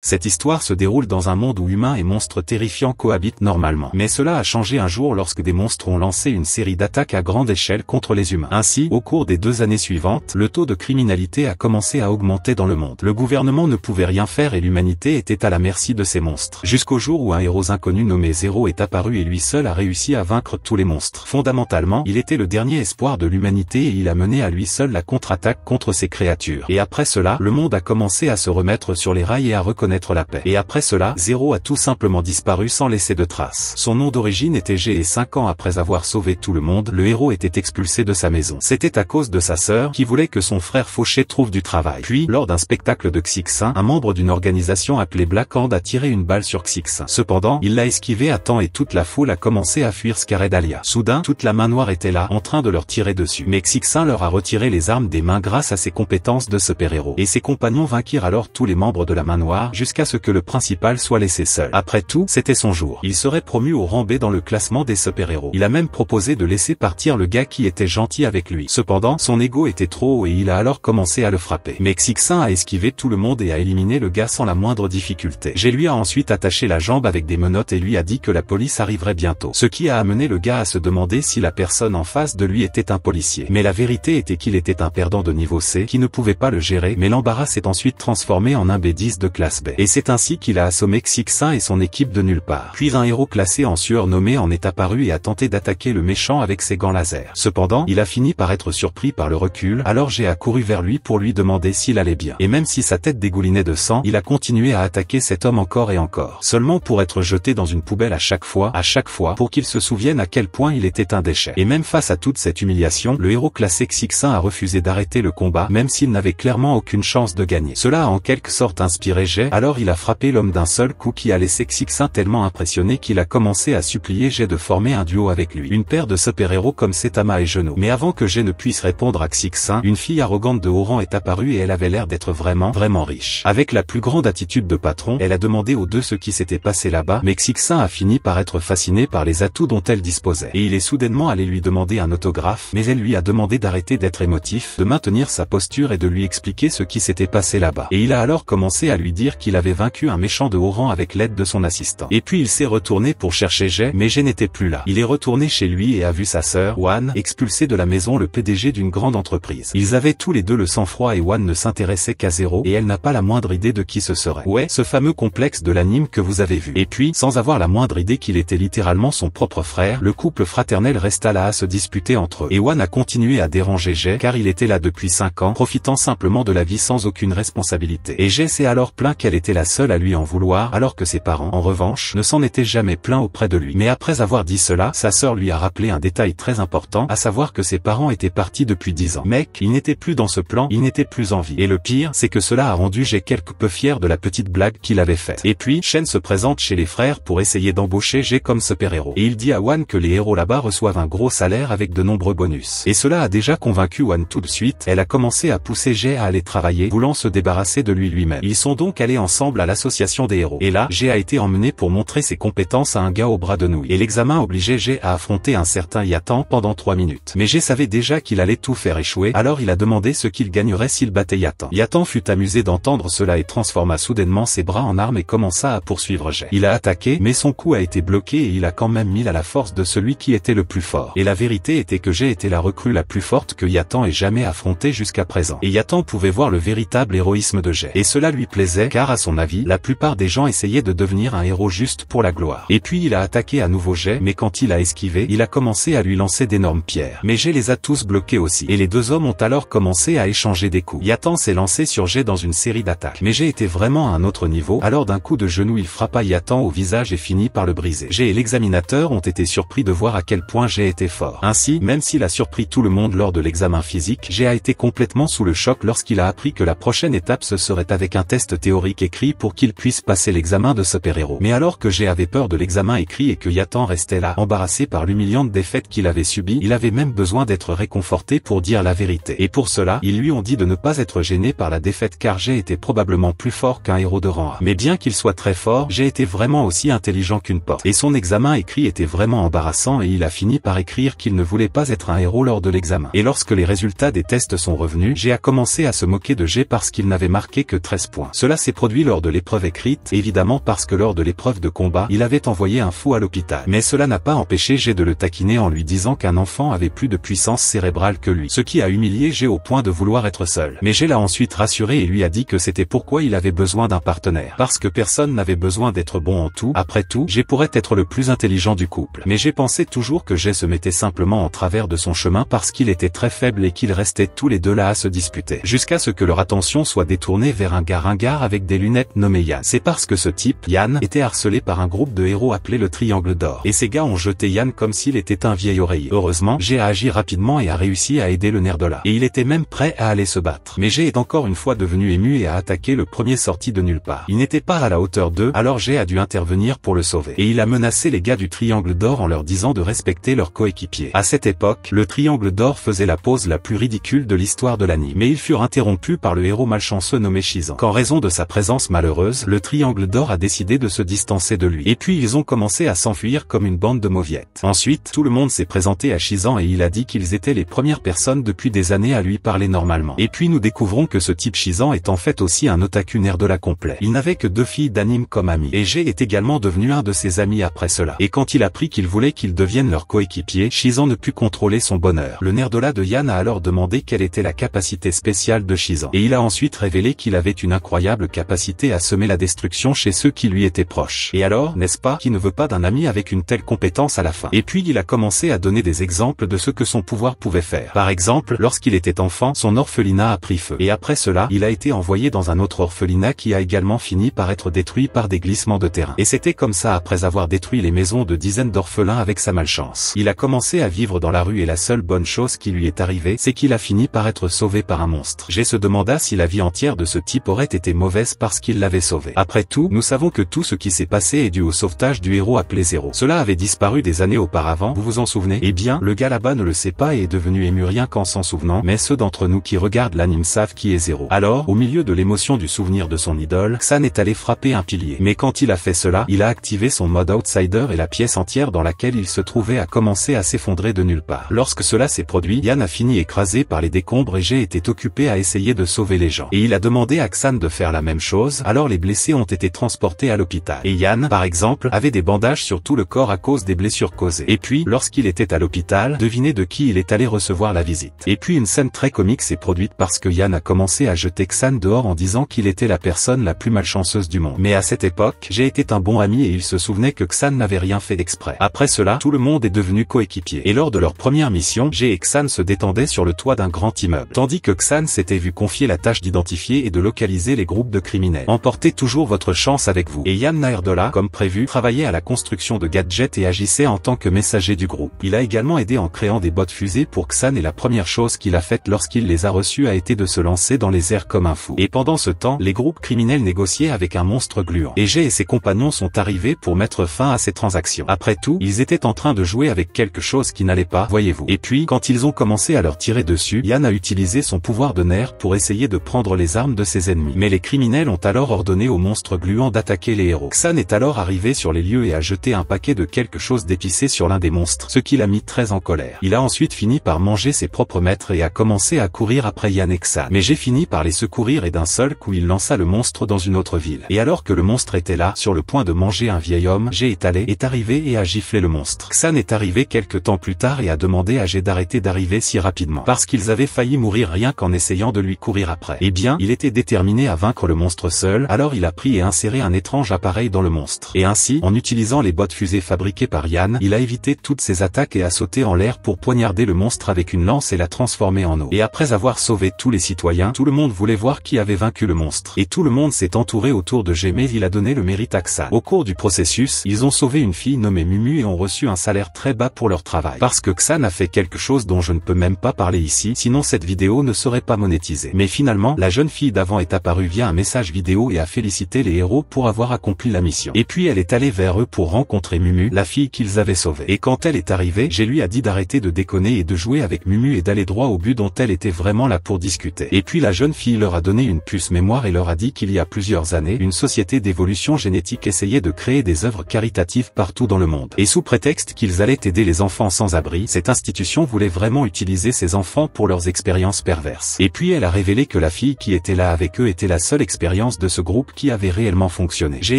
Cette histoire se déroule dans un monde où humains et monstres terrifiants cohabitent normalement. Mais cela a changé un jour lorsque des monstres ont lancé une série d'attaques à grande échelle contre les humains. Ainsi, au cours des deux années suivantes, le taux de criminalité a commencé à augmenter dans le monde. Le gouvernement ne pouvait rien faire et l'humanité était à la merci de ces monstres. Jusqu'au jour où un héros inconnu nommé Zéro est apparu et lui seul a réussi à vaincre tous les monstres. Fondamentalement, il était le dernier espoir de l'humanité et il a mené à lui seul la contre-attaque contre ces créatures. Et après cela, le monde a commencé à se remettre sur les rails et à reconnaître la paix. Et après cela, Zéro a tout simplement disparu sans laisser de traces. Son nom d'origine était G et cinq ans après avoir sauvé tout le monde, le héros était expulsé de sa maison. C'était à cause de sa sœur qui voulait que son frère Fauché trouve du travail. Puis, lors d'un spectacle de Xixin, un membre d'une organisation appelée Black Hand a tiré une balle sur Xixin. Cependant, il l'a esquivé à temps et toute la foule a commencé à fuir Scaredalia. Soudain, toute la main noire était là, en train de leur tirer dessus. Mais Xixin leur a retiré les armes des mains grâce à ses compétences de super-héros. Et ses compagnons vainquirent alors tous les membres de la main noire jusqu'à ce que le principal soit laissé seul. Après tout, c'était son jour. Il serait promu au rang B dans le classement des super-héros. Il a même proposé de laisser partir le gars qui était gentil avec lui. Cependant, son ego était trop haut et il a alors commencé à le frapper. Mais a esquivé tout le monde et a éliminé le gars sans la moindre difficulté. J'ai lui a ensuite attaché la jambe avec des menottes et lui a dit que la police arriverait bientôt. Ce qui a amené le gars à se demander si la personne en face de lui était un policier. Mais la vérité était qu'il était un perdant de niveau C qui ne pouvait pas le gérer, mais l'embarras s'est ensuite transformé en un B10 de classe B. Et c'est ainsi qu'il a assommé Xixin et son équipe de nulle part. Puis un héros classé en sueur nommé en est apparu et a tenté d'attaquer le méchant avec ses gants laser. Cependant, il a fini par être surpris par le recul, alors j'ai accouru vers lui pour lui demander s'il allait bien. Et même si sa tête dégoulinait de sang, il a continué à attaquer cet homme encore et encore. Seulement pour être jeté dans une poubelle à chaque fois, à chaque fois, pour qu'il se souvienne à quel point il était un déchet. Et même face à toute cette humiliation, le héros classé Xixin a refusé d'arrêter le combat, même s'il n'avait clairement aucune chance de gagner. Cela a en quelque sorte inspiré Jay alors il a frappé l'homme d'un seul coup qui a laissé Xixin tellement impressionné qu'il a commencé à supplier J'ai de former un duo avec lui. Une paire de super-héros comme Setama et Genou. Mais avant que J'ai ne puisse répondre à Xixin, une fille arrogante de haut rang est apparue et elle avait l'air d'être vraiment, vraiment riche. Avec la plus grande attitude de patron, elle a demandé aux deux ce qui s'était passé là-bas, mais Xixin a fini par être fasciné par les atouts dont elle disposait. Et il est soudainement allé lui demander un autographe, mais elle lui a demandé d'arrêter d'être émotif, de maintenir sa posture et de lui expliquer ce qui s'était passé là-bas. Et il a alors commencé à lui dire qu'il il avait vaincu un méchant de haut rang avec l'aide de son assistant. Et puis il s'est retourné pour chercher Jay, mais Jay n'était plus là. Il est retourné chez lui et a vu sa sœur, Wan, expulser de la maison le PDG d'une grande entreprise. Ils avaient tous les deux le sang-froid et Wan ne s'intéressait qu'à zéro, et elle n'a pas la moindre idée de qui ce serait. Ouais, ce fameux complexe de l'anime que vous avez vu. Et puis, sans avoir la moindre idée qu'il était littéralement son propre frère, le couple fraternel resta là à se disputer entre eux. Et Wan a continué à déranger j'ai car il était là depuis 5 ans, profitant simplement de la vie sans aucune responsabilité. Et Jay s'est alors plaint qu'elle était la seule à lui en vouloir alors que ses parents en revanche ne s'en étaient jamais plaints auprès de lui. Mais après avoir dit cela, sa sœur lui a rappelé un détail très important, à savoir que ses parents étaient partis depuis dix ans. Mec, il n'était plus dans ce plan, il n'était plus en vie. Et le pire, c'est que cela a rendu j'ai quelque peu fier de la petite blague qu'il avait faite. Et puis, Shen se présente chez les frères pour essayer d'embaucher j'ai comme super-héros. Et il dit à Wan que les héros là-bas reçoivent un gros salaire avec de nombreux bonus. Et cela a déjà convaincu Wan tout de suite, elle a commencé à pousser j'ai à aller travailler, voulant se débarrasser de lui lui-même. Ils sont donc allés en ensemble à l'association des héros. Et là, j'ai a été emmené pour montrer ses compétences à un gars au bras de nouilles. Et l'examen obligeait Jay à affronter un certain Yatan pendant 3 minutes. Mais j'ai savait déjà qu'il allait tout faire échouer, alors il a demandé ce qu'il gagnerait s'il battait Yatan. Yatan fut amusé d'entendre cela et transforma soudainement ses bras en armes et commença à poursuivre Jay. Il a attaqué, mais son coup a été bloqué et il a quand même mis à la force de celui qui était le plus fort. Et la vérité était que j'ai était la recrue la plus forte que Yatan ait jamais affrontée jusqu'à présent. Et Yatan pouvait voir le véritable héroïsme de Jay. Et cela lui plaisait car à son avis, la plupart des gens essayaient de devenir un héros juste pour la gloire. Et puis il a attaqué à nouveau Jay, mais quand il a esquivé, il a commencé à lui lancer d'énormes pierres. Mais Jay les a tous bloqués aussi. Et les deux hommes ont alors commencé à échanger des coups. Yatan s'est lancé sur Jay dans une série d'attaques. Mais Jay était vraiment à un autre niveau, alors d'un coup de genou il frappa Yatan au visage et finit par le briser. Jay et l'examinateur ont été surpris de voir à quel point Jay était fort. Ainsi, même s'il a surpris tout le monde lors de l'examen physique, Jay a été complètement sous le choc lorsqu'il a appris que la prochaine étape ce serait avec un test théorique écrit pour qu'il puisse passer l'examen de ce héros Mais alors que avait peur de l'examen écrit et que Yatan restait là, embarrassé par l'humiliante défaite qu'il avait subie, il avait même besoin d'être réconforté pour dire la vérité. Et pour cela, ils lui ont dit de ne pas être gêné par la défaite car j'ai était probablement plus fort qu'un héros de rang A. Mais bien qu'il soit très fort, j'ai été vraiment aussi intelligent qu'une porte. Et son examen écrit était vraiment embarrassant et il a fini par écrire qu'il ne voulait pas être un héros lors de l'examen. Et lorsque les résultats des tests sont revenus, j'ai a commencé à se moquer de Jay parce qu'il n'avait marqué que 13 points. Cela s'est produit lors de l'épreuve écrite, évidemment parce que lors de l'épreuve de combat, il avait envoyé un fou à l'hôpital. Mais cela n'a pas empêché G de le taquiner en lui disant qu'un enfant avait plus de puissance cérébrale que lui, ce qui a humilié G au point de vouloir être seul. Mais J'ai l'a ensuite rassuré et lui a dit que c'était pourquoi il avait besoin d'un partenaire. Parce que personne n'avait besoin d'être bon en tout, après tout, J'ai pourrait être le plus intelligent du couple. Mais J'ai pensé toujours que G se mettait simplement en travers de son chemin parce qu'il était très faible et qu'il restait tous les deux là à se disputer. Jusqu'à ce que leur attention soit détournée vers un gars ringard avec des lunettes nommé Yann. C'est parce que ce type, Yann, était harcelé par un groupe de héros appelé le Triangle d'Or. Et ces gars ont jeté Yann comme s'il était un vieil oreille. Heureusement, j'ai agi rapidement et a réussi à aider le nerf de là. Et il était même prêt à aller se battre. Mais j'ai est encore une fois devenu ému et a attaqué le premier sorti de nulle part. Il n'était pas à la hauteur d'eux, alors j'ai a dû intervenir pour le sauver. Et il a menacé les gars du Triangle d'Or en leur disant de respecter leurs coéquipiers. À cette époque, le Triangle d'Or faisait la pause la plus ridicule de l'histoire de l'anime. Mais ils furent interrompus par le héros malchanceux nommé Shizan. Qu'en raison de sa présence malheureuse, le triangle d'or a décidé de se distancer de lui. Et puis ils ont commencé à s'enfuir comme une bande de mauviettes. Ensuite, tout le monde s'est présenté à Shizan et il a dit qu'ils étaient les premières personnes depuis des années à lui parler normalement. Et puis nous découvrons que ce type Shizan est en fait aussi un otaku de la complet. Il n'avait que deux filles d'anime comme amis. Et J est également devenu un de ses amis après cela. Et quand il a appris qu'il voulait qu'ils deviennent leur coéquipier, Shizan ne put contrôler son bonheur. Le nerdola de Yan Yann a alors demandé quelle était la capacité spéciale de Shizan. Et il a ensuite révélé qu'il avait une incroyable capacité à semer la destruction chez ceux qui lui étaient proches. Et alors, n'est-ce pas, qui ne veut pas d'un ami avec une telle compétence à la fin Et puis il a commencé à donner des exemples de ce que son pouvoir pouvait faire. Par exemple, lorsqu'il était enfant, son orphelinat a pris feu. Et après cela, il a été envoyé dans un autre orphelinat qui a également fini par être détruit par des glissements de terrain. Et c'était comme ça après avoir détruit les maisons de dizaines d'orphelins avec sa malchance. Il a commencé à vivre dans la rue et la seule bonne chose qui lui est arrivée, c'est qu'il a fini par être sauvé par un monstre. J'ai se demanda si la vie entière de ce type aurait été mauvaise par parce qu'il l'avait sauvé. Après tout, nous savons que tout ce qui s'est passé est dû au sauvetage du héros appelé Zéro. Cela avait disparu des années auparavant, vous vous en souvenez Eh bien, le gars là-bas ne le sait pas et est devenu ému rien qu'en s'en souvenant, mais ceux d'entre nous qui regardent l'anime savent qui est Zéro. Alors, au milieu de l'émotion du souvenir de son idole, Xan est allé frapper un pilier. Mais quand il a fait cela, il a activé son mode outsider et la pièce entière dans laquelle il se trouvait a commencé à s'effondrer de nulle part. Lorsque cela s'est produit, Yann a fini écrasé par les décombres et j'ai été occupé à essayer de sauver les gens. Et il a demandé à Xan de faire la même chose alors les blessés ont été transportés à l'hôpital. Et Yann, par exemple, avait des bandages sur tout le corps à cause des blessures causées. Et puis, lorsqu'il était à l'hôpital, devinez de qui il est allé recevoir la visite. Et puis une scène très comique s'est produite parce que Yann a commencé à jeter Xan dehors en disant qu'il était la personne la plus malchanceuse du monde. Mais à cette époque, j'ai été un bon ami et il se souvenait que Xan n'avait rien fait exprès. Après cela, tout le monde est devenu coéquipier. Et lors de leur première mission, Jay et Xan se détendaient sur le toit d'un grand immeuble. Tandis que Xan s'était vu confier la tâche d'identifier et de localiser les groupes de criminels Emportez toujours votre chance avec vous. Et Yann Naerdola, comme prévu, travaillait à la construction de gadgets et agissait en tant que messager du groupe. Il a également aidé en créant des bottes fusées pour Xan et la première chose qu'il a faite lorsqu'il les a reçues a été de se lancer dans les airs comme un fou. Et pendant ce temps, les groupes criminels négociaient avec un monstre gluant. Ege et ses compagnons sont arrivés pour mettre fin à ces transactions. Après tout, ils étaient en train de jouer avec quelque chose qui n'allait pas, voyez-vous. Et puis, quand ils ont commencé à leur tirer dessus, Yann a utilisé son pouvoir de nerf pour essayer de prendre les armes de ses ennemis. Mais les criminels ont alors ordonné au monstre gluant d'attaquer les héros. Xan est alors arrivé sur les lieux et a jeté un paquet de quelque chose d'épicé sur l'un des monstres, ce qui l'a mis très en colère. Il a ensuite fini par manger ses propres maîtres et a commencé à courir après Yann Mais j'ai fini par les secourir et d'un seul coup il lança le monstre dans une autre ville. Et alors que le monstre était là, sur le point de manger un vieil homme, J'ai étalé, est arrivé et a giflé le monstre. Xan est arrivé quelques temps plus tard et a demandé à J'ai d'arrêter d'arriver si rapidement. Parce qu'ils avaient failli mourir rien qu'en essayant de lui courir après. Eh bien, il était déterminé à vaincre le monstre seul, alors il a pris et inséré un étrange appareil dans le monstre. Et ainsi, en utilisant les bottes fusées fabriquées par Yann, il a évité toutes ses attaques et a sauté en l'air pour poignarder le monstre avec une lance et la transformer en eau. Et après avoir sauvé tous les citoyens, tout le monde voulait voir qui avait vaincu le monstre. Et tout le monde s'est entouré autour de et il a donné le mérite à Xan. Au cours du processus, ils ont sauvé une fille nommée Mumu et ont reçu un salaire très bas pour leur travail. Parce que Xan a fait quelque chose dont je ne peux même pas parler ici, sinon cette vidéo ne serait pas monétisée. Mais finalement, la jeune fille d'avant est apparue via un message vidéo et a félicité les héros pour avoir accompli la mission. Et puis elle est allée vers eux pour rencontrer Mumu, la fille qu'ils avaient sauvée. Et quand elle est arrivée, j'ai lui a dit d'arrêter de déconner et de jouer avec Mumu et d'aller droit au but dont elle était vraiment là pour discuter. Et puis la jeune fille leur a donné une puce mémoire et leur a dit qu'il y a plusieurs années, une société d'évolution génétique essayait de créer des œuvres caritatives partout dans le monde. Et sous prétexte qu'ils allaient aider les enfants sans abri, cette institution voulait vraiment utiliser ces enfants pour leurs expériences perverses. Et puis elle a révélé que la fille qui était là avec eux était la seule expérience de ce groupe qui avait réellement fonctionné. J'ai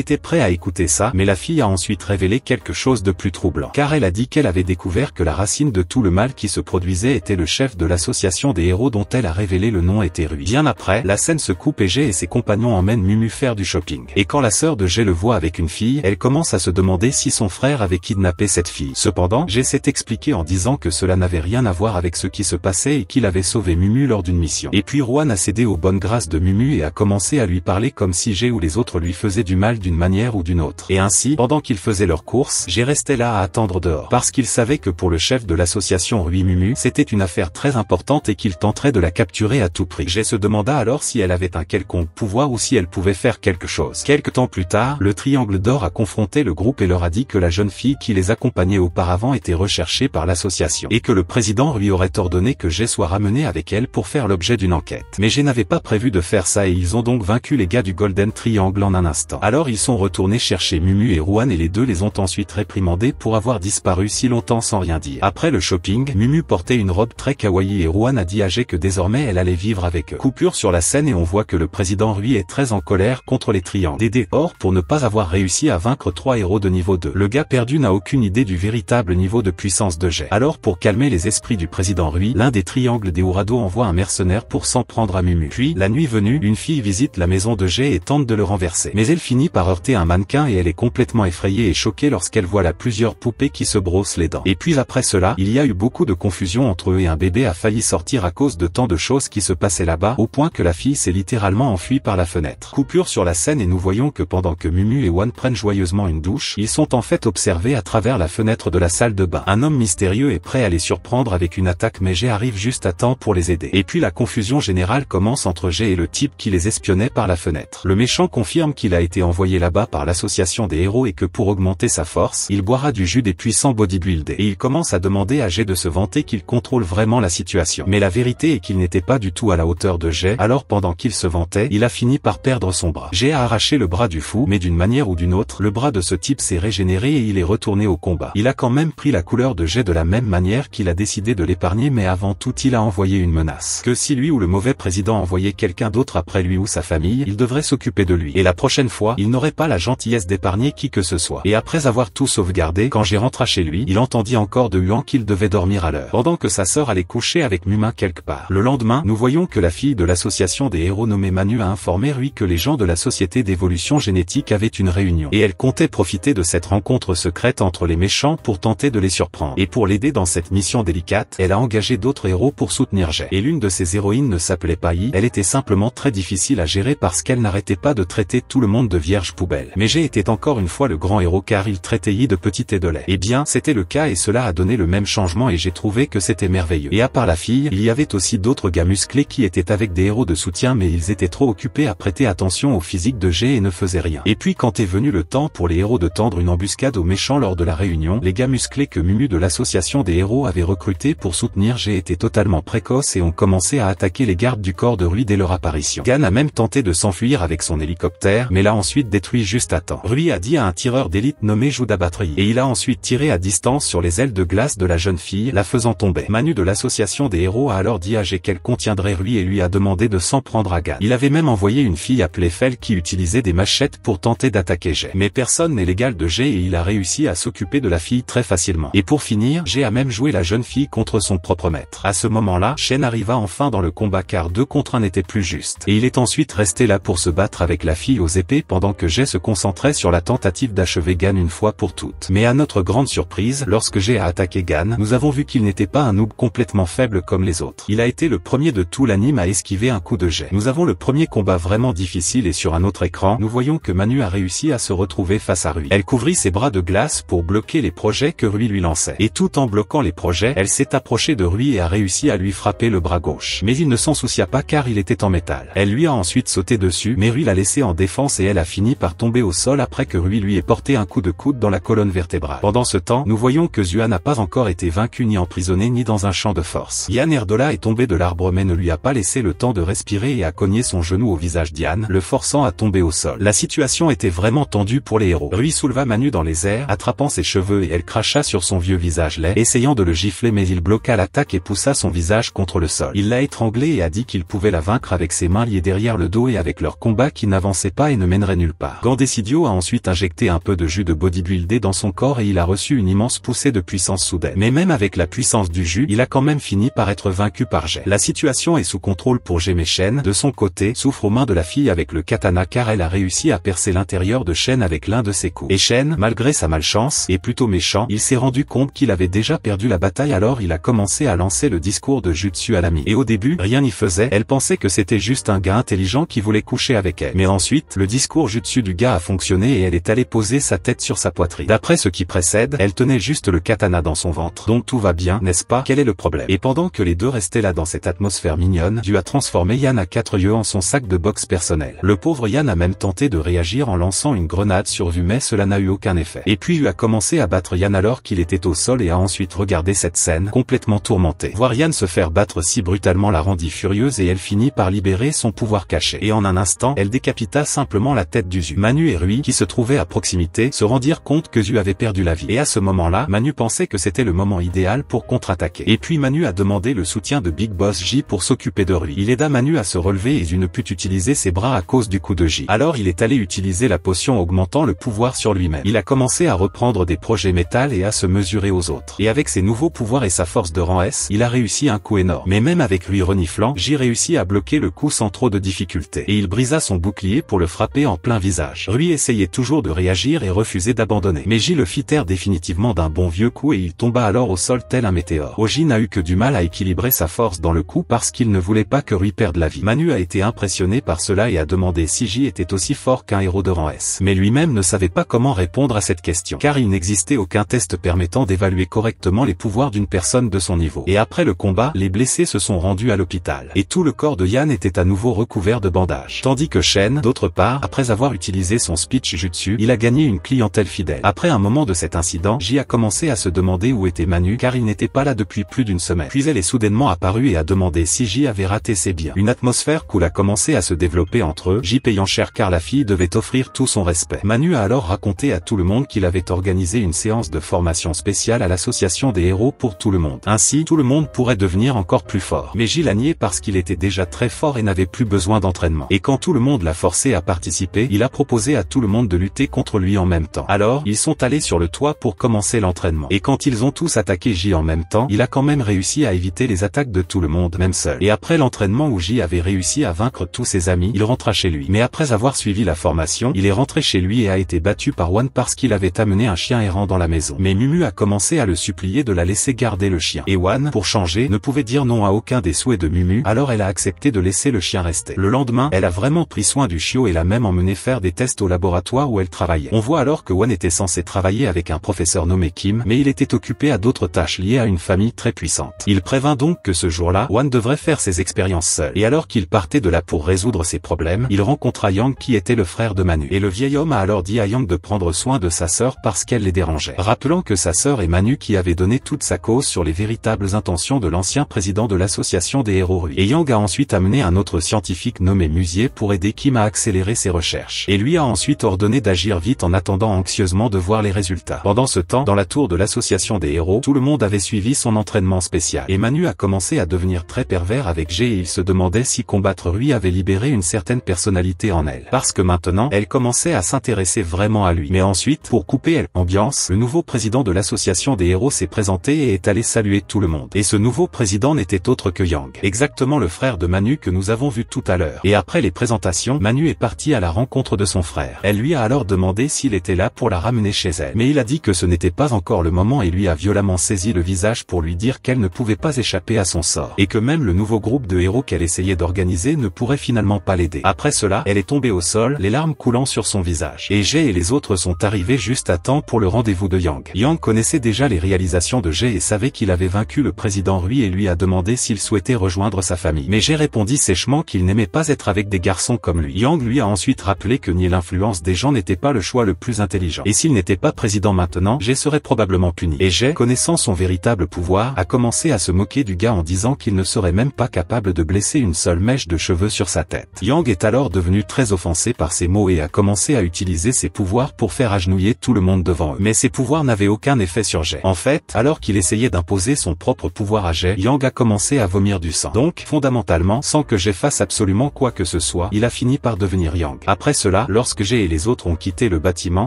été prêt à écouter ça, mais la fille a ensuite révélé quelque chose de plus troublant. Car elle a dit qu'elle avait découvert que la racine de tout le mal qui se produisait était le chef de l'association des héros dont elle a révélé le nom était Rui. Bien après, la scène se coupe et J et ses compagnons emmènent Mumu faire du shopping. Et quand la sœur de J le voit avec une fille, elle commence à se demander si son frère avait kidnappé cette fille. Cependant, G s'est expliqué en disant que cela n'avait rien à voir avec ce qui se passait et qu'il avait sauvé Mumu lors d'une mission. Et puis Juan a cédé aux bonnes grâces de Mumu et a commencé à lui parler comme si j'ai ou les autres lui faisaient du mal d'une manière ou d'une autre. Et ainsi, pendant qu'ils faisaient leur courses, j'ai resté là à attendre dehors. Parce qu'ils savaient que pour le chef de l'association Rui Mumu, c'était une affaire très importante et qu'il tenterait de la capturer à tout prix. J'ai se demanda alors si elle avait un quelconque pouvoir ou si elle pouvait faire quelque chose. Quelque temps plus tard, le Triangle d'Or a confronté le groupe et leur a dit que la jeune fille qui les accompagnait auparavant était recherchée par l'association. Et que le président lui aurait ordonné que j'ai soit ramené avec elle pour faire l'objet d'une enquête. Mais je n'avais pas prévu de faire ça et ils ont donc vaincu les gars du Golden Triangle en un instant. Alors ils sont retournés chercher Mumu et Ruan et les deux les ont ensuite réprimandés pour avoir disparu si longtemps sans rien dire. Après le shopping, Mumu portait une robe très kawaii et Ruan a dit à Jay que désormais elle allait vivre avec eux. Coupure sur la scène et on voit que le président Rui est très en colère contre les triangles. Dédé or pour ne pas avoir réussi à vaincre trois héros de niveau 2. Le gars perdu n'a aucune idée du véritable niveau de puissance de Jet. Alors pour calmer les esprits du président Rui, l'un des triangles des Urado envoie un mercenaire pour s'en prendre à Mumu. Puis, la nuit venue, une fille visite la maison de Jay et tente de le renverser. Mais elle finit par heurter un mannequin et elle est complètement effrayée et choquée lorsqu'elle voit la plusieurs poupées qui se brossent les dents. Et puis après cela, il y a eu beaucoup de confusion entre eux et un bébé a failli sortir à cause de tant de choses qui se passaient là-bas, au point que la fille s'est littéralement enfuie par la fenêtre. Coupure sur la scène et nous voyons que pendant que Mumu et Wan prennent joyeusement une douche, ils sont en fait observés à travers la fenêtre de la salle de bain. Un homme mystérieux est prêt à les surprendre avec une attaque mais G arrive juste à temps pour les aider. Et puis la confusion générale commence entre G et le type qui les espionnait par la fenêtre. Le méchant confirme qu'il a été envoyé là-bas par l'association des héros et que pour augmenter sa force, il boira du jus des puissants bodybuildés. Et il commence à demander à Jay de se vanter qu'il contrôle vraiment la situation. Mais la vérité est qu'il n'était pas du tout à la hauteur de Jay, alors pendant qu'il se vantait, il a fini par perdre son bras. Jay a arraché le bras du fou, mais d'une manière ou d'une autre, le bras de ce type s'est régénéré et il est retourné au combat. Il a quand même pris la couleur de Jay de la même manière qu'il a décidé de l'épargner mais avant tout il a envoyé une menace. Que si lui ou le mauvais président envoyait quelqu'un d'autre après lui ou sa famille, il devrait s'occuper de lui. Et la prochaine fois, il n'aurait pas la gentillesse d'épargner qui que ce soit. Et après avoir tout sauvegardé, quand j'ai rentré chez lui, il entendit encore de Huan qu'il devait dormir à l'heure. Pendant que sa sœur allait coucher avec Muma quelque part. Le lendemain, nous voyons que la fille de l'association des héros nommée Manu a informé lui que les gens de la société d'évolution génétique avaient une réunion. Et elle comptait profiter de cette rencontre secrète entre les méchants pour tenter de les surprendre. Et pour l'aider dans cette mission délicate, elle a engagé d'autres héros pour soutenir Jay. Et l'une de ces héroïnes ne s'appelait pas Yi, elle était simplement très difficile à gérer par parce qu'elle n'arrêtait pas de traiter tout le monde de vierge poubelle. Mais j'ai été encore une fois le grand héros car il traitait Y de petit et de lait. Eh bien, c'était le cas et cela a donné le même changement et j'ai trouvé que c'était merveilleux. Et à part la fille, il y avait aussi d'autres gars musclés qui étaient avec des héros de soutien mais ils étaient trop occupés à prêter attention au physique de G et ne faisaient rien. Et puis quand est venu le temps pour les héros de tendre une embuscade aux méchants lors de la réunion, les gars musclés que Mumu de l'association des héros avait recrutés pour soutenir j'ai étaient totalement précoces et ont commencé à attaquer les gardes du corps de lui dès leur apparition. Gan a même tenté de s'enfuir avec son hélicoptère mais l'a ensuite détruit juste à temps. Rui a dit à un tireur d'élite nommé Jouda Battery et il a ensuite tiré à distance sur les ailes de glace de la jeune fille, la faisant tomber. Manu de l'association des héros a alors dit à G qu'elle contiendrait Rui et lui a demandé de s'en prendre à Gan. Il avait même envoyé une fille appelée Fel qui utilisait des machettes pour tenter d'attaquer G. Mais personne n'est l'égal de G et il a réussi à s'occuper de la fille très facilement. Et pour finir, G a même joué la jeune fille contre son propre maître. À ce moment-là, Shen arriva enfin dans le combat car deux contre un n'était plus juste. Et il est ensuite resté là pour se battre avec la fille aux épées pendant que Jay se concentrait sur la tentative d'achever Gan une fois pour toutes. Mais à notre grande surprise, lorsque Jay a attaqué Gan, nous avons vu qu'il n'était pas un noob complètement faible comme les autres. Il a été le premier de tout l'anime à esquiver un coup de jet. Nous avons le premier combat vraiment difficile et sur un autre écran, nous voyons que Manu a réussi à se retrouver face à Rui. Elle couvrit ses bras de glace pour bloquer les projets que Rui lui lançait. Et tout en bloquant les projets, elle s'est approchée de Rui et a réussi à lui frapper le bras gauche. Mais il ne s'en soucia pas car il était en métal. Elle lui a ensuite sauté dessus mais Rui l'a laissé en défense et elle a fini par tomber au sol après que Rui lui ait porté un coup de coude dans la colonne vertébrale. Pendant ce temps, nous voyons que Zua n'a pas encore été vaincu ni emprisonné ni dans un champ de force. Yann Erdola est tombé de l'arbre mais ne lui a pas laissé le temps de respirer et a cogné son genou au visage d'Yann, le forçant à tomber au sol. La situation était vraiment tendue pour les héros. Rui souleva Manu dans les airs, attrapant ses cheveux et elle cracha sur son vieux visage laid, essayant de le gifler mais il bloqua l'attaque et poussa son visage contre le sol. Il l'a étranglé et a dit qu'il pouvait la vaincre avec ses mains liées derrière le dos et avec avec leur combat qui n'avançait pas et ne mènerait nulle part. Gandesidio a ensuite injecté un peu de jus de bodybuilder dans son corps et il a reçu une immense poussée de puissance soudaine. Mais même avec la puissance du jus, il a quand même fini par être vaincu par J. La situation est sous contrôle pour Gemechen, de son côté, souffre aux mains de la fille avec le katana car elle a réussi à percer l'intérieur de Shen avec l'un de ses coups. Et Shen, malgré sa malchance, est plutôt méchant, il s'est rendu compte qu'il avait déjà perdu la bataille alors il a commencé à lancer le discours de Jutsu à l'ami. Et au début, rien n'y faisait, elle pensait que c'était juste un gars intelligent qui voulait couché coucher avec elle. Mais ensuite, le discours jutsu du gars a fonctionné et elle est allée poser sa tête sur sa poitrine. D'après ce qui précède, elle tenait juste le katana dans son ventre, donc tout va bien, n'est-ce pas Quel est le problème Et pendant que les deux restaient là dans cette atmosphère mignonne, Dieu a transformé Yan à quatre yeux en son sac de boxe personnel. Le pauvre Yan a même tenté de réagir en lançant une grenade sur Vu mais cela n'a eu aucun effet. Et puis Yu a commencé à battre Yan alors qu'il était au sol et a ensuite regardé cette scène, complètement tourmentée. Voir Yan se faire battre si brutalement la rendit furieuse et elle finit par libérer son pouvoir caché. Et en un instant, elle décapita simplement la tête d'Uzu. Manu et Rui, qui se trouvaient à proximité, se rendirent compte que Zu avait perdu la vie. Et à ce moment-là, Manu pensait que c'était le moment idéal pour contre-attaquer. Et puis Manu a demandé le soutien de Big Boss J pour s'occuper de Rui. Il aida Manu à se relever et Zu ne put utiliser ses bras à cause du coup de J. Alors il est allé utiliser la potion augmentant le pouvoir sur lui-même. Il a commencé à reprendre des projets métal et à se mesurer aux autres. Et avec ses nouveaux pouvoirs et sa force de rang S, il a réussi un coup énorme. Mais même avec lui reniflant, J réussit à bloquer le coup sans trop de difficultés il brisa son bouclier pour le frapper en plein visage. Rui essayait toujours de réagir et refusait d'abandonner. Mais Ji le fit taire définitivement d'un bon vieux coup et il tomba alors au sol tel un météore. Oji n'a eu que du mal à équilibrer sa force dans le coup parce qu'il ne voulait pas que Rui perde la vie. Manu a été impressionné par cela et a demandé si J était aussi fort qu'un héros de rang S. Mais lui-même ne savait pas comment répondre à cette question. Car il n'existait aucun test permettant d'évaluer correctement les pouvoirs d'une personne de son niveau. Et après le combat, les blessés se sont rendus à l'hôpital. Et tout le corps de Yan était à nouveau recouvert de bandages. Tandis que Shen, d'autre part, après avoir utilisé son speech jutsu, il a gagné une clientèle fidèle. Après un moment de cet incident, J a commencé à se demander où était Manu car il n'était pas là depuis plus d'une semaine. Puis elle est soudainement apparue et a demandé si J avait raté ses biens. Une atmosphère cool a commencé à se développer entre eux, J payant cher car la fille devait offrir tout son respect. Manu a alors raconté à tout le monde qu'il avait organisé une séance de formation spéciale à l'association des héros pour tout le monde. Ainsi, tout le monde pourrait devenir encore plus fort. Mais J l'a nié parce qu'il était déjà très fort et n'avait plus besoin d'entraînement. Et quand tout le monde l'a forcé à participer, il a proposé à tout le monde de lutter contre lui en même temps. Alors, ils sont allés sur le toit pour commencer l'entraînement. Et quand ils ont tous attaqué J en même temps, il a quand même réussi à éviter les attaques de tout le monde, même seul. Et après l'entraînement où J avait réussi à vaincre tous ses amis, il rentra chez lui. Mais après avoir suivi la formation, il est rentré chez lui et a été battu par Wan parce qu'il avait amené un chien errant dans la maison. Mais Mumu a commencé à le supplier de la laisser garder le chien. Et Wan, pour changer, ne pouvait dire non à aucun des souhaits de Mumu, alors elle a accepté de laisser le chien rester. Le lendemain, elle a vraiment pris soin du chiot et l'a même emmené faire des tests au laboratoire où elle travaillait. On voit alors que Wan était censé travailler avec un professeur nommé Kim, mais il était occupé à d'autres tâches liées à une famille très puissante. Il prévint donc que ce jour-là, Wan devrait faire ses expériences seul. Et alors qu'il partait de là pour résoudre ses problèmes, il rencontra Yang qui était le frère de Manu. Et le vieil homme a alors dit à Yang de prendre soin de sa sœur parce qu'elle les dérangeait. Rappelant que sa sœur est Manu qui avait donné toute sa cause sur les véritables intentions de l'ancien président de l'association des héros rues. Et Yang a ensuite amené un autre scientifique nommé Musée pour aider Kim à accélérer ses recherches. Et lui a ensuite ordonné d'agir vite en attendant anxieusement de voir les résultats. Pendant ce temps, dans la tour de l'association des héros, tout le monde avait suivi son entraînement spécial. Et Manu a commencé à devenir très pervers avec G et il se demandait si combattre lui avait libéré une certaine personnalité en elle. Parce que maintenant, elle commençait à s'intéresser vraiment à lui. Mais ensuite, pour couper l'ambiance, le nouveau président de l'association des héros s'est présenté et est allé saluer tout le monde. Et ce nouveau président n'était autre que Yang. Exactement le frère de Manu que nous avons vu tout à l'heure. Et après les présentations, Manu est parti à la rencontre de son frère. Elle lui a alors demandé s'il était là pour la ramener chez elle. Mais il a dit que ce n'était pas encore le moment et lui a violemment saisi le visage pour lui dire qu'elle ne pouvait pas échapper à son sort. Et que même le nouveau groupe de héros qu'elle essayait d'organiser ne pourrait finalement pas l'aider. Après cela, elle est tombée au sol, les larmes coulant sur son visage. Et Jay et les autres sont arrivés juste à temps pour le rendez-vous de Yang. Yang connaissait déjà les réalisations de Jay et savait qu'il avait vaincu le président Rui et lui a demandé s'il souhaitait rejoindre sa famille. Mais Jay répondit sèchement qu'il n'aimait pas être avec des garçons comme lui. Yang lui a ensuite rappelé que nier l'influence des gens n'était pas le choix le plus intelligent. Et s'il n'était pas président maintenant, j'ai serait probablement puni. Et j'ai, connaissant son véritable pouvoir, a commencé à se moquer du gars en disant qu'il ne serait même pas capable de blesser une seule mèche de cheveux sur sa tête. Yang est alors devenu très offensé par ces mots et a commencé à utiliser ses pouvoirs pour faire agenouiller tout le monde devant eux. Mais ses pouvoirs n'avaient aucun effet sur Jay. En fait, alors qu'il essayait d'imposer son propre pouvoir à Jay, Yang a commencé à vomir du sang. Donc, fondamentalement, sans que Jay fasse absolument quoi que ce soit, il a fini par devenir Yang. Après cela, lorsque J'ai et les autres ont quitté le bâtiment,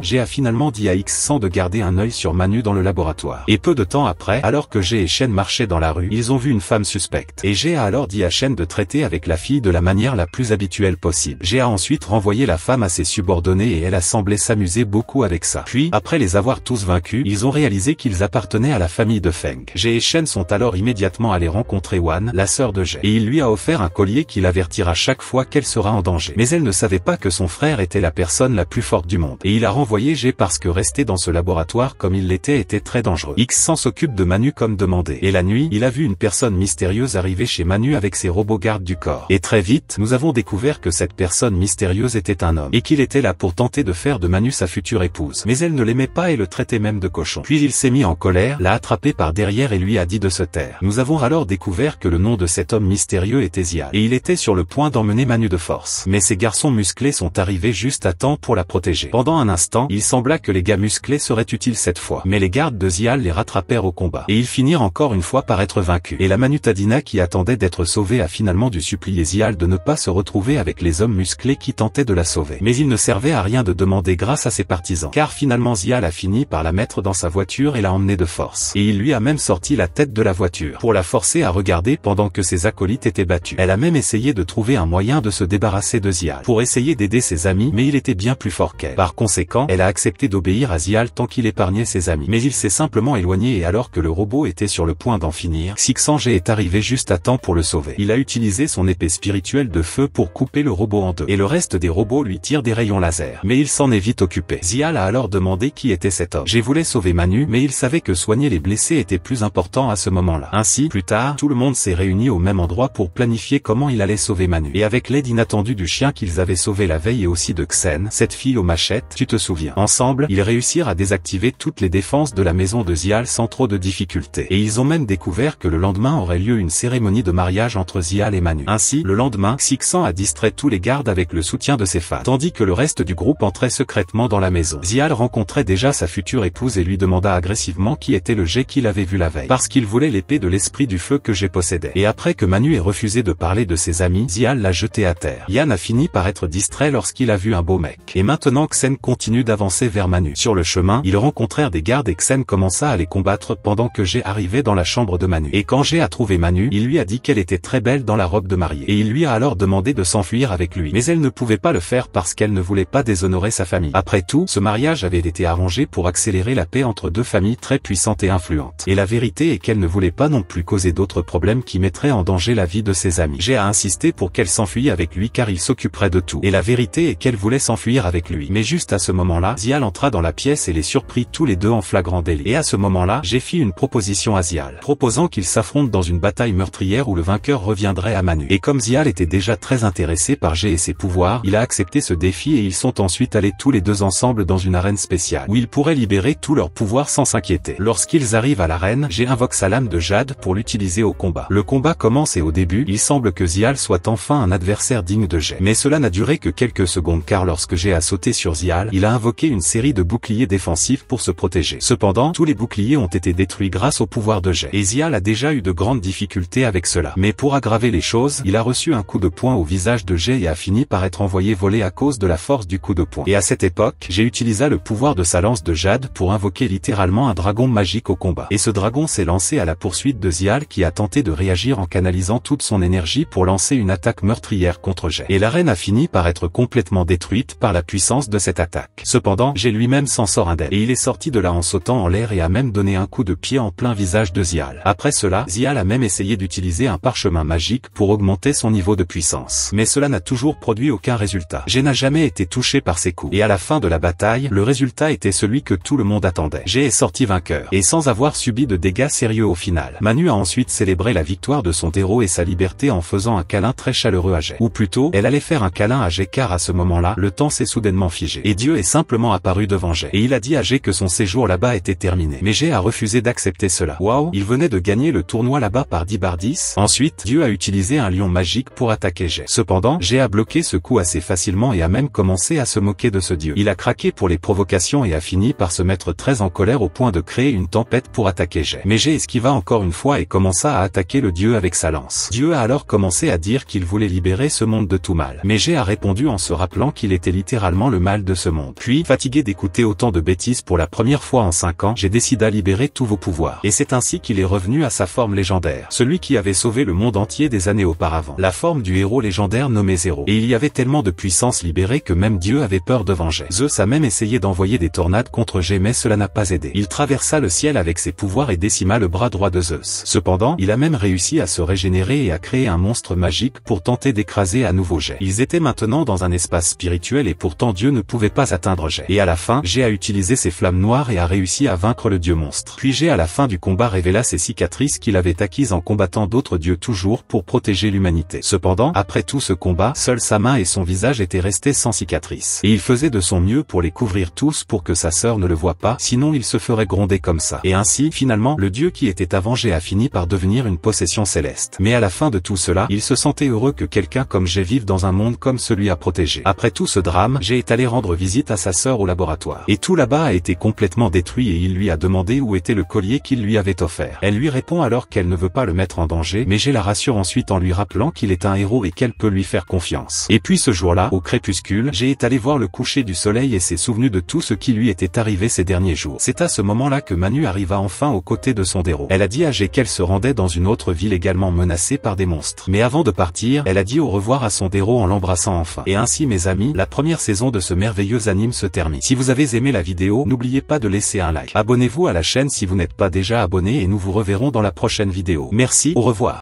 J'ai a finalement dit à X 100 de garder un œil sur Manu dans le laboratoire. Et peu de temps après, alors que J'ai et Shen marchaient dans la rue, ils ont vu une femme suspecte. Et J'ai a alors dit à Shen de traiter avec la fille de la manière la plus habituelle possible. J'ai a ensuite renvoyé la femme à ses subordonnés et elle a semblé s'amuser beaucoup avec ça. Puis, après les avoir tous vaincus, ils ont réalisé qu'ils appartenaient à la famille de Feng. J et Shen sont alors immédiatement allés rencontrer Wan, la sœur de J. Et il lui a offert un collier qui l'avertira chaque fois qu'elle sera en danger. Mais elle ne savait pas que son frère était la personne la plus forte du monde. Et il a renvoyé G parce que rester dans ce laboratoire comme il l'était était très dangereux. X s'occupe de Manu comme demandé. Et la nuit, il a vu une personne mystérieuse arriver chez Manu avec ses robots gardes du corps. Et très vite, nous avons découvert que cette personne mystérieuse était un homme. Et qu'il était là pour tenter de faire de Manu sa future épouse. Mais elle ne l'aimait pas et le traitait même de cochon. Puis il s'est mis en colère, l'a attrapé par derrière et lui a dit de se taire. Nous avons alors découvert que le nom de cet homme mystérieux était Zia. Et il était sur le point d'emmener Manu de force. Mais ces garçons musclés sont arrivés juste à temps pour la protéger. Pendant un instant, il sembla que les gars musclés seraient utiles cette fois. Mais les gardes de Zial les rattrapèrent au combat. Et ils finirent encore une fois par être vaincus. Et la Manutadina qui attendait d'être sauvée a finalement dû supplier Zial de ne pas se retrouver avec les hommes musclés qui tentaient de la sauver. Mais il ne servait à rien de demander grâce à ses partisans. Car finalement Zial a fini par la mettre dans sa voiture et l'a emmenée de force. Et il lui a même sorti la tête de la voiture. Pour la forcer à regarder pendant que ses acolytes étaient battus. Elle a même essayé de trouver un moyen de se débarrasser de Zial pour essayer d'aider ses amis mais il était bien plus fort qu'elle. Par conséquent, elle a accepté d'obéir à Zial tant qu'il épargnait ses amis. Mais il s'est simplement éloigné et alors que le robot était sur le point d'en finir, Sixangé est arrivé juste à temps pour le sauver. Il a utilisé son épée spirituelle de feu pour couper le robot en deux et le reste des robots lui tirent des rayons laser. Mais il s'en est vite occupé. Zial a alors demandé qui était cet homme. J'ai voulu sauver Manu mais il savait que soigner les blessés était plus important à ce moment-là. Ainsi, plus tard, tout le monde s'est réuni au même endroit pour planifier comment il allait sauver Manu. Et avec l'aide Inattendu du chien qu'ils avaient sauvé la veille et aussi de Xen, cette fille aux machettes, tu te souviens. Ensemble, ils réussirent à désactiver toutes les défenses de la maison de Zial sans trop de difficultés. Et ils ont même découvert que le lendemain aurait lieu une cérémonie de mariage entre Zial et Manu. Ainsi, le lendemain, Xixan a distrait tous les gardes avec le soutien de ses femmes, tandis que le reste du groupe entrait secrètement dans la maison. Zial rencontrait déjà sa future épouse et lui demanda agressivement qui était le G qu'il avait vu la veille, parce qu'il voulait l'épée de l'esprit du feu que j'ai possédé. Et après que Manu ait refusé de parler de ses amis, Zial l'a jeté à Yann a fini par être distrait lorsqu'il a vu un beau mec. Et maintenant Xen continue d'avancer vers Manu. Sur le chemin, ils rencontrèrent des gardes et Xen commença à les combattre pendant que j'ai arrivé dans la chambre de Manu. Et quand j'ai a trouvé Manu, il lui a dit qu'elle était très belle dans la robe de mariée. Et il lui a alors demandé de s'enfuir avec lui. Mais elle ne pouvait pas le faire parce qu'elle ne voulait pas déshonorer sa famille. Après tout, ce mariage avait été arrangé pour accélérer la paix entre deux familles très puissantes et influentes. Et la vérité est qu'elle ne voulait pas non plus causer d'autres problèmes qui mettraient en danger la vie de ses amis. J'ai a insisté pour qu'elle s'enfuie avec lui car il s'occuperait de tout. Et la vérité est qu'elle voulait s'enfuir avec lui. Mais juste à ce moment-là, Zial entra dans la pièce et les surprit tous les deux en flagrant délit. Et à ce moment-là, j'ai fait une proposition à Zial, proposant qu'ils s'affrontent dans une bataille meurtrière où le vainqueur reviendrait à Manu. Et comme Zial était déjà très intéressé par G et ses pouvoirs, il a accepté ce défi et ils sont ensuite allés tous les deux ensemble dans une arène spéciale, où ils pourraient libérer tous leurs pouvoirs sans s'inquiéter. Lorsqu'ils arrivent à l'arène, J invoque sa lame de jade pour l'utiliser au combat. Le combat commence et au début, il semble que Zial soit enfin un adversaire digne de jet. Mais cela n'a duré que quelques secondes car lorsque j'ai a sauté sur Zial, il a invoqué une série de boucliers défensifs pour se protéger. Cependant, tous les boucliers ont été détruits grâce au pouvoir de Jet. Et Zial a déjà eu de grandes difficultés avec cela. Mais pour aggraver les choses, il a reçu un coup de poing au visage de Jay et a fini par être envoyé voler à cause de la force du coup de poing. Et à cette époque, j'ai utilisa le pouvoir de sa lance de Jade pour invoquer littéralement un dragon magique au combat. Et ce dragon s'est lancé à la poursuite de Zial qui a tenté de réagir en canalisant toute son énergie pour lancer une attaque meurtrière contre-jet. Et la reine a fini par être complètement détruite par la puissance de cette attaque. Cependant, j'ai lui-même s'en sort indemne. Et il est sorti de là en sautant en l'air et a même donné un coup de pied en plein visage de Zial. Après cela, Zial a même essayé d'utiliser un parchemin magique pour augmenter son niveau de puissance. Mais cela n'a toujours produit aucun résultat. J'ai n'a jamais été touché par ses coups. Et à la fin de la bataille, le résultat était celui que tout le monde attendait. J'ai est sorti vainqueur. Et sans avoir subi de dégâts sérieux au final. Manu a ensuite célébré la victoire de son héros et sa liberté en faisant un câlin très chaleureux à Jay plutôt, elle allait faire un câlin à Jay à ce moment-là, le temps s'est soudainement figé. Et Dieu est simplement apparu devant Jay. Et il a dit à Jay que son séjour là-bas était terminé. Mais Jay a refusé d'accepter cela. Waouh, il venait de gagner le tournoi là-bas par 10 bar 10. Ensuite, Dieu a utilisé un lion magique pour attaquer Jay. Cependant, Jay a bloqué ce coup assez facilement et a même commencé à se moquer de ce dieu. Il a craqué pour les provocations et a fini par se mettre très en colère au point de créer une tempête pour attaquer Jay. Mais Jay esquiva encore une fois et commença à attaquer le dieu avec sa lance. Dieu a alors commencé à dire qu'il voulait libérer ce monde de tout mal. Mais Jai a répondu en se rappelant qu'il était littéralement le mal de ce monde. Puis, fatigué d'écouter autant de bêtises pour la première fois en 5 ans, j'ai décidé à libérer tous vos pouvoirs. Et c'est ainsi qu'il est revenu à sa forme légendaire, celui qui avait sauvé le monde entier des années auparavant. La forme du héros légendaire nommé Zéro. Et il y avait tellement de puissance libérée que même Dieu avait peur de venger. Zeus a même essayé d'envoyer des tornades contre G mais cela n'a pas aidé. Il traversa le ciel avec ses pouvoirs et décima le bras droit de Zeus. Cependant, il a même réussi à se régénérer et à créer un monstre magique pour tenter d'écraser à nouveau Jet. Ils étaient maintenant dans un espace spirituel et pourtant Dieu ne pouvait pas atteindre Jay. Et à la fin, Jai a utilisé ses flammes noires et a réussi à vaincre le dieu monstre. Puis Jai à la fin du combat révéla ses cicatrices qu'il avait acquises en combattant d'autres dieux toujours pour protéger l'humanité. Cependant, après tout ce combat, seule sa main et son visage étaient restés sans cicatrices. Et il faisait de son mieux pour les couvrir tous pour que sa sœur ne le voie pas, sinon il se ferait gronder comme ça. Et ainsi, finalement, le dieu qui était avant a fini par devenir une possession céleste. Mais à la fin de tout cela, il se sentait heureux que quelqu'un comme j'ai vive dans un monde comme celui à protéger. Après tout ce drame, j'ai été allé rendre visite à sa sœur au laboratoire. Et tout là-bas a été complètement détruit et il lui a demandé où était le collier qu'il lui avait offert. Elle lui répond alors qu'elle ne veut pas le mettre en danger, mais j'ai la rassure ensuite en lui rappelant qu'il est un héros et qu'elle peut lui faire confiance. Et puis ce jour-là, au crépuscule, j'ai été allé voir le coucher du soleil et s'est souvenu de tout ce qui lui était arrivé ces derniers jours. C'est à ce moment-là que Manu arriva enfin aux côtés de son héros. Elle a dit à G qu'elle se rendait dans une autre ville également menacée par des monstres. Mais avant de partir, elle a dit au voir à son déro en l'embrassant enfin. Et ainsi mes amis, la première saison de ce merveilleux anime se termine. Si vous avez aimé la vidéo, n'oubliez pas de laisser un like. Abonnez-vous à la chaîne si vous n'êtes pas déjà abonné et nous vous reverrons dans la prochaine vidéo. Merci, au revoir.